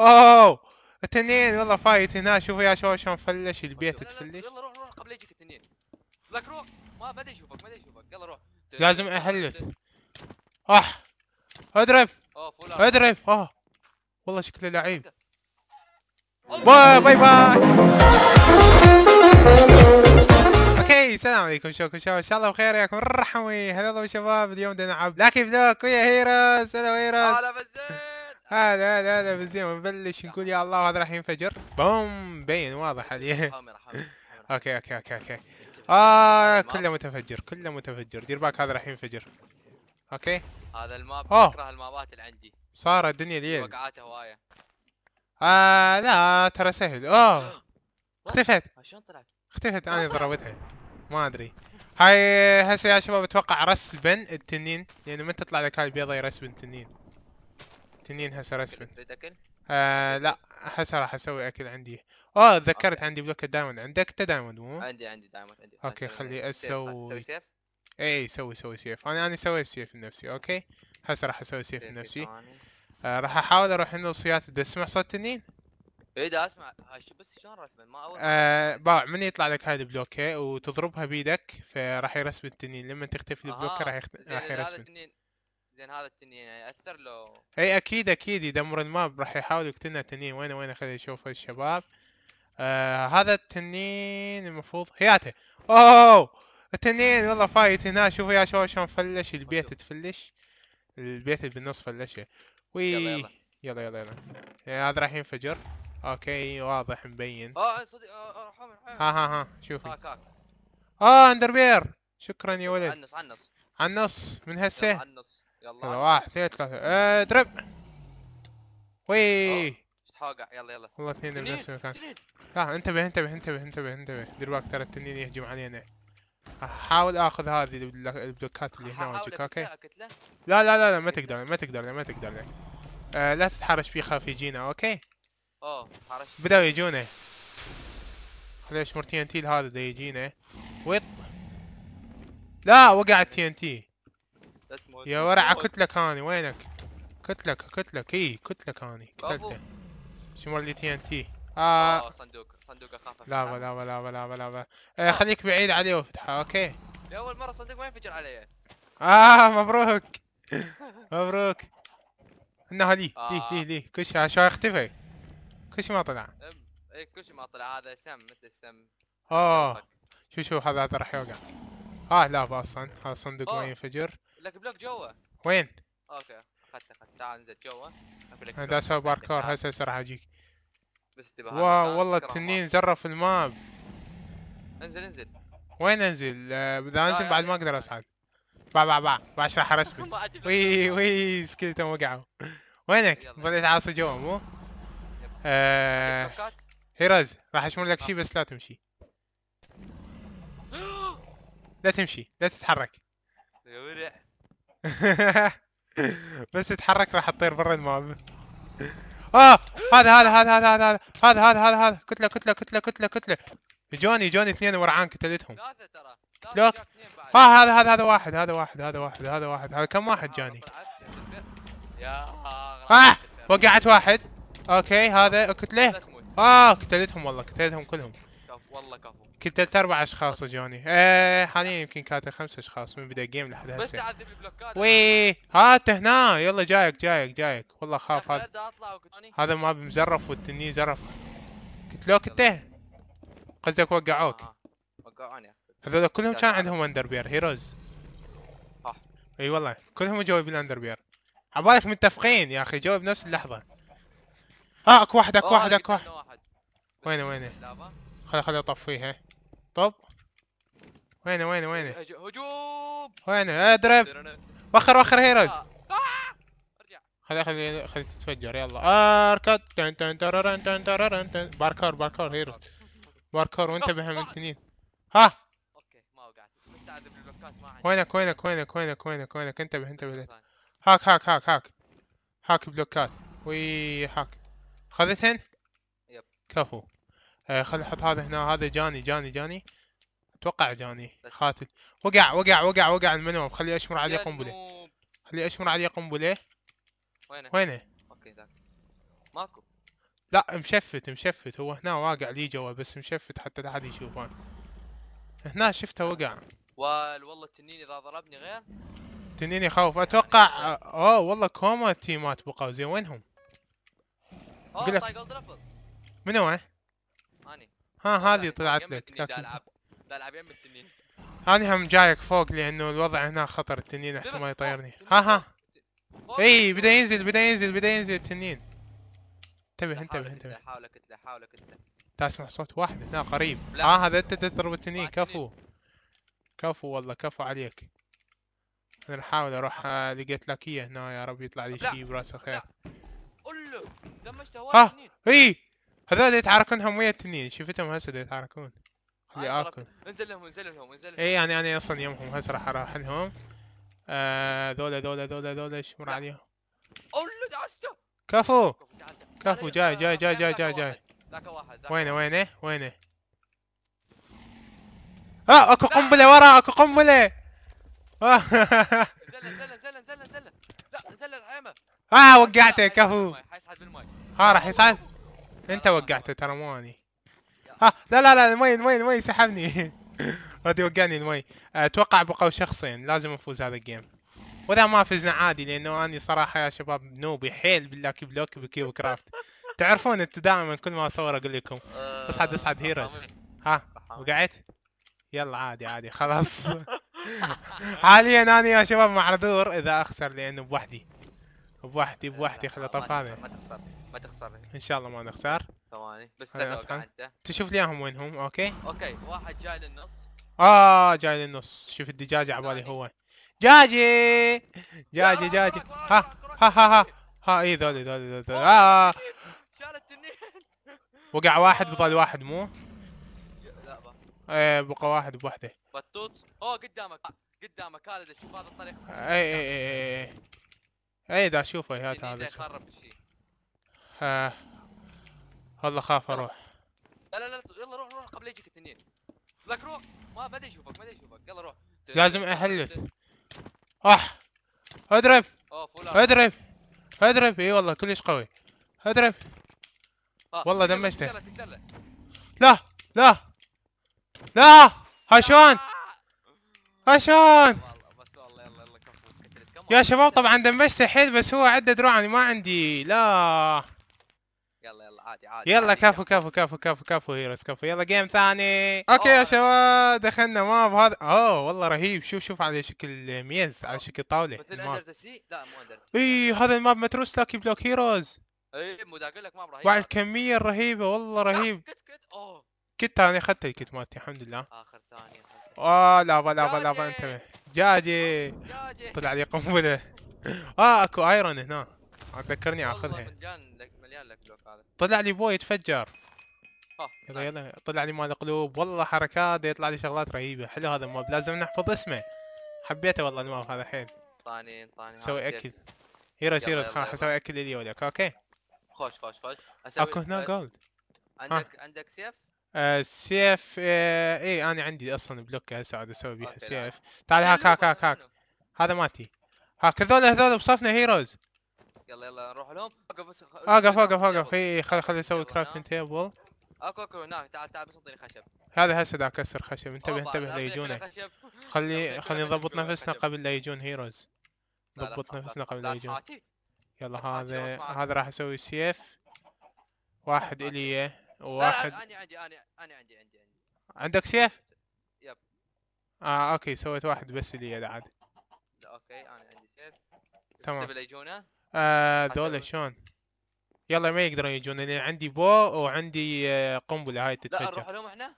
اوه التنين والله فايت هنا شوفوا يا شباب شلون فلش البيت تفلش يلا روح روح قبل يجيك التنين لك روح ما ما يشوفك ما يشوفك يلا روح لازم احلف اح آه، اضرب آه، اضرب اه والله شكله لعيب باي باي باي اوكي السلام عليكم شو شباب ان شاء الله بخير ياكم رحمي هلا والله شباب اليوم بدنا نلعب لاكي بلوك ويا هيروز هلا هيروز هلا بزين هذا هذا هذا بالزين نبلش نقول يا الله هذا راح ينفجر بوم بين واضح عليه اوكي اوكي اوكي اوكي اه كله متفجر كله متفجر دير بالك هذا راح ينفجر اوكي هذا الماب اكره المابات اللي عندي صار الدنيا ليل وقعاته هوايه آه لا ترى سهل اوه اختفت شلون طلعت؟ اختفت انا ضربتها ما ادري هاي هسه يا شباب اتوقع رسبا التنين لانه يعني من تطلع لك هاي البيضه يرسبن التنين تنين هسه رسمي آه لا هسه راح اسوي اكل عندي اه تذكرت عندي بلوك الدايموند عندك انت دايموند مو؟ عندي عندي دايموند عندي اوكي خلي اسوي سيف اي سوي سوي سيف انا انا سويت سيف لنفسي اوكي هسه راح اسوي سيف لنفسي آه راح احاول اروح عند الصياد تسمع صوت التنين؟ اي دا اسمع هاي بس شلون رسمه ما اول آه باع من يطلع لك هاي البلوكه وتضربها بيدك فراح يرسم التنين لما تختفي البلوكه آه، راح راح يرسم التنين لان هذا التنين ياثر يعني لو اي اكيد اكيد يدمر الماب راح يحاول يقتلنا التنين وين وين خلينا نشوف الشباب آه هذا التنين المفروض هياته اوه التنين والله فايت هنا شوفوا يا شباب شلون فلش البيت تفلش البيت اللي بالنص فلشه وي يلا يلا يلا يعني هذا راح ينفجر اوكي واضح مبين اه صدق اه ها ها ها شوف اه اندر بير اندربير شكرا يا ولد عنص عنص عنص من هسه عنص يلا واحد اثنين ثلاثة اضرب آه، وي حوقع يلا يلا والله اثنين بنفس المكان لا انتبه انتبه انتبه انتبه انتبه دير بالك ترى التنين يهجم علينا احاول اخذ هذه البلوكات اللي هنا وجهك اوكي لا لا لا لا ما إيه، تقدر إيه. ما تقدر ما تقدر آه لا تتحرش فيه خاف يجينا اوكي اوه تحرش بداوا يجونا ليش مرتين تي هذا ده يجينا ويط لا وقع التي ان تي يا ورع كتلك هاني وينك كتلك كتلك اي كتلك هاني كتلته شو مال تي ان تي اه, آه، صندوق صندوق اخاف لا لا لا لا لا لا آه، آه. خليك بعيد عليه وافتحه اوكي لاول مره صندوق ما ينفجر علي اه مبروك مبروك انها لي لي لي لي كل شيء شو اختفى كل شيء ما طلع اي كل شيء ما طلع هذا سم مثل السم اوه شو شو هذا هذا راح يوقع اه لا اصلا هذا صندوق ما ينفجر لك بلوك جوا وين؟ اوكي اخذته اخذته تعال انزل جوا انا اسوي باركور هسه هسه راح اجيك بس انتبه واو والله التنين زرف الماب انزل انزل وين انزل؟ آه، اذا انزل بعد ما اقدر اصعد باع باع باع اشرح رسمي وي وي سكلتهم وقعوا وينك؟ بديت عاصي جوا مو؟ ااا آه، هيرز راح اشمر لك آه. شيء بس لا تمشي لا تمشي لا تتحرك بس تتحرك راح تطير برا الماب اه هذا هذا هذا هذا هذا هذا هذا هذا هذا كتله كتله كتله كتله كتله اجوني اجوني اثنين ورعان كتلتهم ثلاثه ترى اه هذا هذا هذا واحد هذا واحد هذا واحد هذا واحد هذا كم واحد جاني؟ يا اه وقعت واحد اوكي هذا كتله اه كتلتهم والله كتلتهم كلهم والله كفو كنت ثلاث اربع اشخاص اجوني ايه حاليا يمكن كانت خمس اشخاص من بدا الجيم لحد هسه بس تعذب البلوكات وي هات هنا يلا جايك جايك جايك والله خاف هذا هذا ما بمزرف والتنين زرف قتلوك كنت قصدك وقعوك آه. وقعوني هذول كلهم كان عندهم اندر بير هيروز صح اي أيوة والله كلهم جاوا بير عبالك متفقين يا اخي جاوا بنفس اللحظه اه اكو واحد اكو آه، واحد اكو واحد وينه وينه خلي خلي اطفيها طب وينه وينه وينه هجوم وينه اه درب وخر وخر هيرج آه. آه. خلي خلي خلي تتفجر يلا اركض تن تن تن تن تن تن باركور باركور هيرج باركور وانتبه من التنين ها اوكي ما وقعت مستعد بالبلوكات ما عندي وينك وينك وينك وينك وينك وينك انتبه انتبه هاك هاك هاك هاك هاك بلوكات وي هاك خذتهن؟ يب كفو آه، خلي احط هذا هنا هذا جاني جاني جاني اتوقع جاني طيب. خاتل وقع وقع وقع وقع المنوم خليه اشمر عليه قنبله خليه اشمر عليه قنبله وينه وينه اوكي ذاك ماكو لا مشفت مشفت هو هنا واقع لي جوا بس مشفت حتى لا حد يشوفه هنا شفته وقع وال والله التنين اذا ضربني غير تنين يخوف اتوقع اوه والله كوما تيمات بقوا زين وينهم؟ اوه طايق منو ها هذه طلعت لك العب العب يم التنين انا هم جايك فوق لانه الوضع هنا خطر التنين احتمال يطيرني ها ها اي بدا ينزل بدا ينزل بدا ينزل التنين انتبه انتبه انتبه حاولك انت حاولك انت تسمع صوت واحد هنا قريب ها هذا انت تضرب التنين كفو كفو والله كفو عليك انا احاول اروح آه، لقيت لك اياه هنا يا رب يطلع لي شيء براسه خير قول له دمجته هو ها اي هذول يتحركون هم ويا التنين شفتهم هسه يتحركون خلي اكل انزل لهم انزل لهم انزل لهم اي يعني انا يعني اصلا يمهم هسه راح اروح لهم ذولا آه، ذولا ذولا ذولا ايش مر عليهم اول دعسته كفو كفو جاي جاي جاي جاي جاي جاي ذاك واحد وينه وينه وينه اه اكو قنبله ورا اكو قنبله زلن زلن زلن زلن زلن لا زلن الحيمه اه وقعته كفو ها آه، راح يصعد انت وقعته ترى مو اني ها لا لا لا المي المي المي سحبني ردي وقعني المي اتوقع بقوا شخصين لازم نفوز هذا الجيم واذا ما فزنا عادي لانه اني صراحه يا شباب نوبي حيل باللاكي بلوك بكيو كرافت تعرفون انتم دائما كل ما اصور اقول لكم اصعد اصعد آه، هيروز آه، ها آه. وقعت يلا عادي عادي خلاص حاليا انا يا شباب معذور اذا اخسر لانه بوحدي بوحدي بوحدي خلي طف هذا ما تخسرني ان شاء الله ما نخسر ثواني بس تتوقع انت تشوف لي اياهم وين هم اوكي اوكي واحد جاي للنص اه جاي للنص شوف الدجاجه بالي هو جاجي جاجي جاجي ها ها ها ها ها اي ذولي ذولي ذولي اه وقع واحد بطل واحد مو؟ لا ايه بقى واحد بوحده بطوط اوه قدامك قدامك هذا شوف هذا الطريق اي اي اي اي اي اي اي هات هذا اي ا آه. والله خاف اروح لا لا لا يلا روح روح قبل يجيك التنين لك روح ما ما اشوفك ما اشوفك يلا روح لازم احلف اح اضرب اضرب اضرب اي والله كلش قوي اضرب آه، والله دمجته لا لا لا هشون هشون يا شباب طبعا دمجته حيل بس هو عدى دروع انا ما عندي لا يلا يلا عادي عادي يلا كفو كفو كفو كفو كفو هيروز كفو يلا جيم ثاني اوكي يا شباب دخلنا ماب هذا اوه والله رهيب شوف شوف على شكل ميز على شكل طاوله مثل اندر ذا سي لا مو اندر اي هذا الماب متروس لاكي بلوك هيروز اي مو اقول لك ماب رهيب وعلى الكميه الرهيبه والله رهيب كت كت اوه كت انا اخذت الكت مالتي الحمد لله اخر ثانيه اه لا لا لا لا انتبه جاجي طلع لي قنبله اه اكو ايرون هنا عم بكرني اخذها مليان لك بلوك هذا طلع لي بوي يتفجر آه، يلا طيب. يلا طلع لي مال قلوب والله حركات يطلع لي شغلات رهيبه حلو هذا الموب لازم نحفظ اسمه حبيته والله الموب هذا حيل طاني طاني سوي اكل هيروز هيروز راح اسوي اكل لي ولك اوكي خوش خوش خوش اكو هنا جولد عندك عندك سيف؟ آه، سيف آه إيه، انا عندي اصلا بلوك هسه عاد اسوي بيها سيف تعال هاك هاك هاك هاك هذا ماتي هاك هذول هذول بصفنا هيروز يلا يلا نروح لهم وقف بس وقف وقف وقف اي خل خل اسوي كرافتنج تيبل اكو اكو هناك تعال تعال بس اعطيني خشب هذا هسه دا كسر خشب انتبه انتبه لا يجونك خلي خلي نضبط نفسنا قبل لا يجون هيروز ضبط نفسنا قبل لا يجون يلا هذا هذا راح اسوي سيف واحد الي وواحد انا عندي انا انا عندي عندي عندي عندك سيف؟ يب اه اوكي سويت واحد بس الي عاد اوكي انا عندي سيف تمام يجونه؟ آه دول شلون يلا ما يقدرون يجون لان يعني عندي بو وعندي آه، قنبله هاي تتفجر لا نروح لهم احنا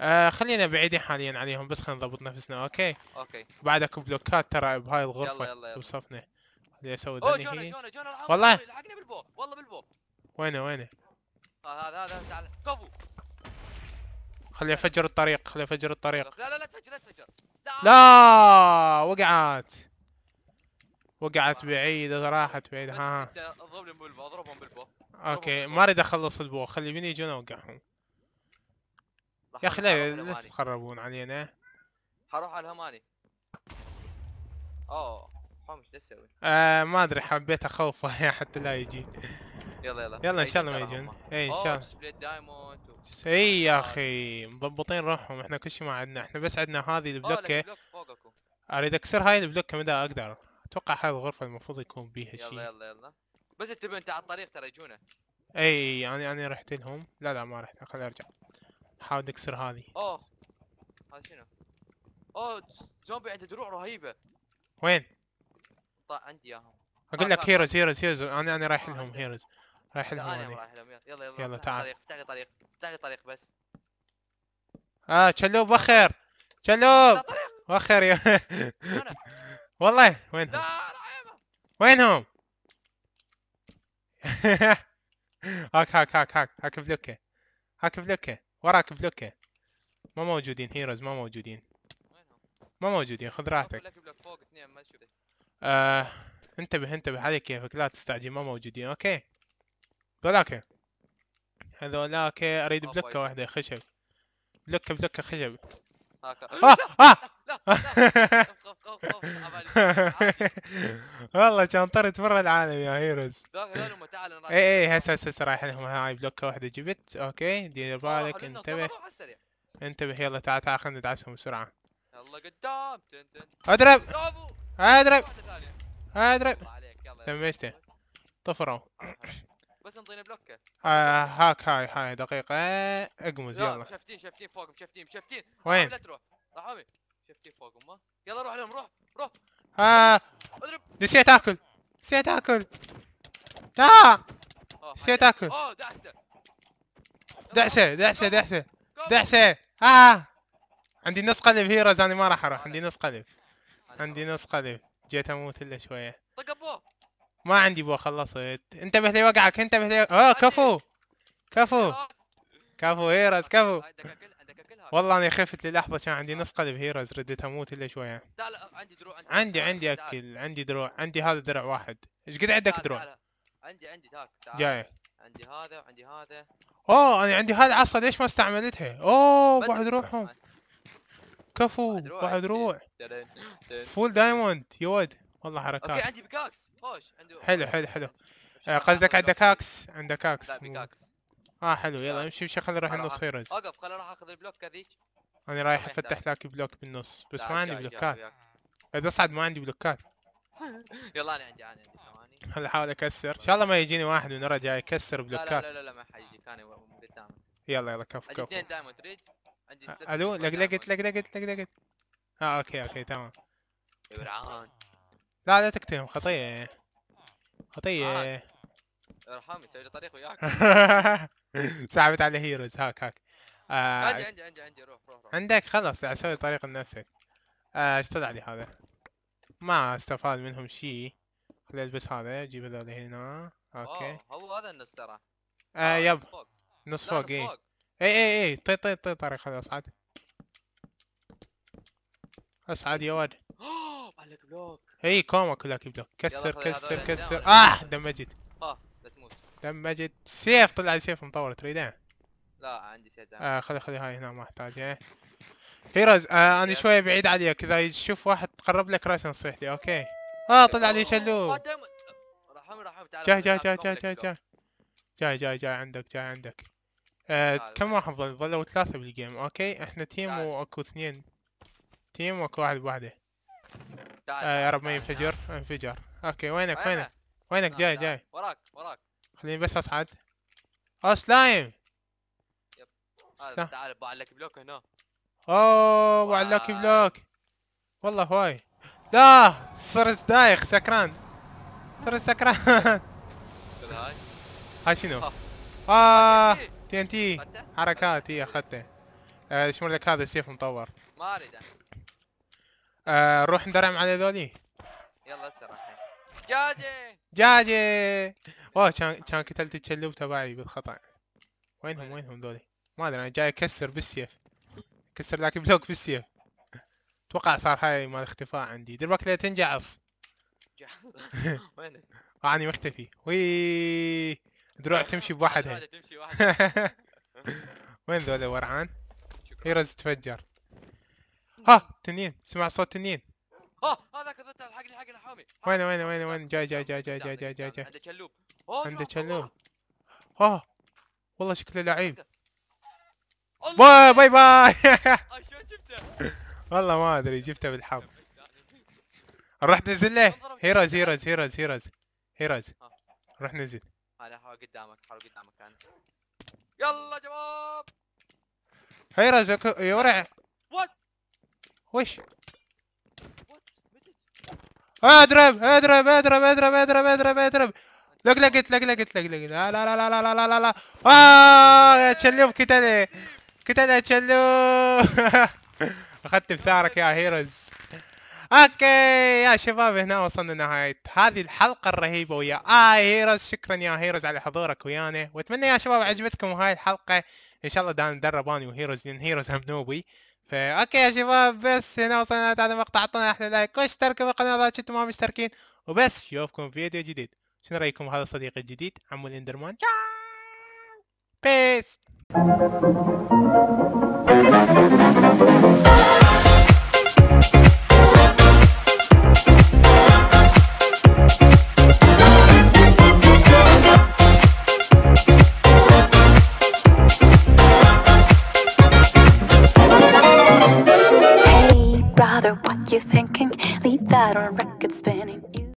آه خلينا بعيدين حاليا عليهم بس خلينا نضبط نفسنا اوكي اوكي بعد اكو بلوكات ترى بهاي الغرفه يلا يلا يلا بصفنا اللي اسوي اوه جونا جونا جونا والله لحقنا بالبو والله بالبو وينه وينه آه هذا هذا تعال كفو خلي افجر الطريق خلي افجر الطريق لا لا لا تفجر لا تفجر لا وقعت وقعت بعيد راحت بعيد ها ها اضربهم بالبو اضربهم بالبو اوكي ما اريد اخلص البو خلي من يجون اوقعهم يا اخي لا تخربون علينا حروح على الهماني اوه حومش ايش اسوي؟ آه ما ادري حبيت اخوفه يعني حتى لا يجي يلا يلا يلا ان شاء الله ما يجون اي ان شاء الله اي يا آه. اخي مضبطين روحهم احنا كل شيء ما عندنا احنا بس عندنا هذه البلوكه اريد اكسر هاي البلوكه مدى اقدر اتوقع هذا غرفة المفروض يكون بيها شيء يلا يلا يلا بس انتبه انت على الطريق ترى يجونا اي انا انا رحت لهم لا لا ما رحت خليني ارجع حاول اكسر هذه اوه هذا شنو؟ اوه زومبي عنده دروع رهيبه وين؟ طا عندي اياهم اقول آه، لك هيروز هيروز هيروز انا انا رايح آه، لهم هيروز رايح لهم انا رايح لهم يلا يلا يلا تعال افتح لي طريق افتح لي طريق بس اه شلوب وخر شلوب وخر يا والله وينهم وينهم هاك هاك هاك هاك هاك بلوكه هاك بلوكه وراك بلوكه ما موجودين هيروز ما موجودين ما موجودين خذ راحتك آه انتبه انتبه على كيفك لا تستعجل ما موجودين اوكي هذولاك هذولاك اريد آه، بلوكه واحده خشب بلوكه بلوكه خشب آه آه لا خف خف خف والله مره العالم يا هيروز اي اي إيه، هسه هسه رايح لهم هاي بلوكه واحده جبت اوكي دير آه، بالك انتبه انتبه يلا تعال تعال خلنا ندعسهم بسرعه يلا قدام اضرب اضرب اضرب دمجته طفروا بس انطيني بلوكه آه هاك هاي هاي دقيقه اقمز يلا شفتين شفتين فوق شفتين شفتين وين لا تروح شوف كيف فوق امه يلا روح لهم روح روح ها اضرب نسيت اكل نسيت اكل لا آه، نسيت اكل اوه دعسته دعسه دعسه دعسه دعسه ها عندي نص قلب هيروز انا ما راح اروح عندي نص قلب عندي نص قلب جيت اموت الا شويه طق ابوه ما عندي بو خلصت انتبه لي وقعك انتبه لي اه كفو كفو كفو هيرز كفو والله انا خفت للحظه كان عندي نص قلب هيروز رديت اموت الا شويه لا لا عندي دروع عندي عندي, عندي اكل عندي دروع عندي هذا درع واحد ايش قد عندك دروع؟ عندي عندي ذاك جاي عندي هذا وعندي هذا اوه انا عندي هذا العصا ليش ما استعملتها؟ اوه بعد روحهم كفو بعد روح فول دايموند يا ود والله حركات اوكي عندي بكاكس خوش عندي حلو حلو حلو قصدك عندك اكس عندك اكس لا بكاكس اه حلو يلا آه. امشي امشي خليني اروح النص هيروز اوقف خليني اروح اخذ البلوك هذيك انا رايح افتح لك بلوك بالنص بس ما عندي بلوكات اذا اصعد ما عندي بلوكات يلا انا عندي انا عندي ثواني هلا احاول اكسر ان شاء الله ما يجيني واحد من ورا جاي يكسر بلوكات لا لا لا, ما حيجيك كان قدامك يلا يلا كف كف عندي اثنين دايما تريد عندي أه، الو لقلقت لقلقت لقلقت اه اوكي اوكي تمام يا لا لا تقتلهم خطيه خطيه آه. ارحمني سوي لي طريق وياك سحبت على هيروز هاك هاك آه عندي عندي عندي عندي روح روح, روح. عندك خلاص اسوي طريق لنفسك آه، ايش آه طلع لي هذا ما استفاد منهم شيء خلي البس هذا جيب هذا هنا اوكي هو هذا النص ترى آه, آه، يب نص فوق اي اي اي طي طي طي طريق هذا اصعد اصعد يا ولد عليك بلوك اي كوما كلها بلوك كسر كسر كسر اه دمجت لما جيت سيف طلع لي سيف مطور تريده لا عندي سيف آه خلي خلي هاي هنا ما احتاجها إيه. هيروز آه انا شويه بعيد عليك اذا تشوف واحد تقرب لك راسه نصيح لي اوكي اه طلع لي آه، آه، شلوب آه، رحم رحم جاي جاي جاي جاي جاي جاي جاي جاي جاي عندك جاي عندك آه كم واحد ظل ظلوا ثلاثة بالجيم اوكي احنا تيم واكو اثنين تيم واكو واحد بوحده آه يا رب ما ينفجر انفجر اوكي وينك وينك وينك جاي جاي وراك وراك خليني بس اصعد اه سلايم يب آه، تعال بعلك بلوك هنا اوه بعلك بلوك والله هواي لا صرت دايخ سكران صرت سكران هاي هاي شنو؟ اه تي ان تي حركات اي اخذته ايش آه، لك هذا السيف مطور ما اريد آه روح ندرعم على ذولي جاجي جاجي اوه كان كان قتلت الشلوب تبعي بالخطا وينهم وينهم ذولي ما ادري انا جاي اكسر بالسيف كسر ذاك بلوك بالسيف اتوقع صار هاي مال اختفاء عندي دربك لا تنجعص وينك؟ اني مختفي وي دروع تمشي بوحدها وين ذولي ورعان؟ هيرز تفجر ها تنين سمع صوت تنين اه هذاك ذات الحق حقني حامي وين وين وين وين جاي جاي جاي جاي جاي جاي جاي جاي عنده شلوب عنده شلوب اه والله شكله لعيب باي باي باي آه، شلون جبته؟ والله ما ادري جبته بالحظ نروح ننزل له هيروز هيروز هيروز هيروز هيروز نروح ننزل هلا هو قدامك حلو قدامك انا يلا شباب هيروز يا ورع وات وش اضرب اضرب اضرب اضرب اضرب اضرب اضرب لك لك لك لك لك لك لا لا لا لا لا لا لا لا اه يا تشلوب كتلة كتلة يا تشلوب اخذت بثارك يا هيروز اوكي يا شباب هنا وصلنا نهاية هذه الحلقة الرهيبة ويا آه هيروز شكرا يا هيروز على حضورك ويانا واتمنى يا شباب عجبتكم هاي الحلقة ان شاء الله دان ندرب وهيروز لان هيروز هم نوبي فا اوكي يا شباب بس هنا وصلنا لهذا المقطع اعطونا احلى لايك واشتركوا بالقناه اذا كنتوا ما مشتركين وبس اشوفكم في فيديو جديد شنو رايكم هذا صديقي الجديد عمو الاندرمان بيس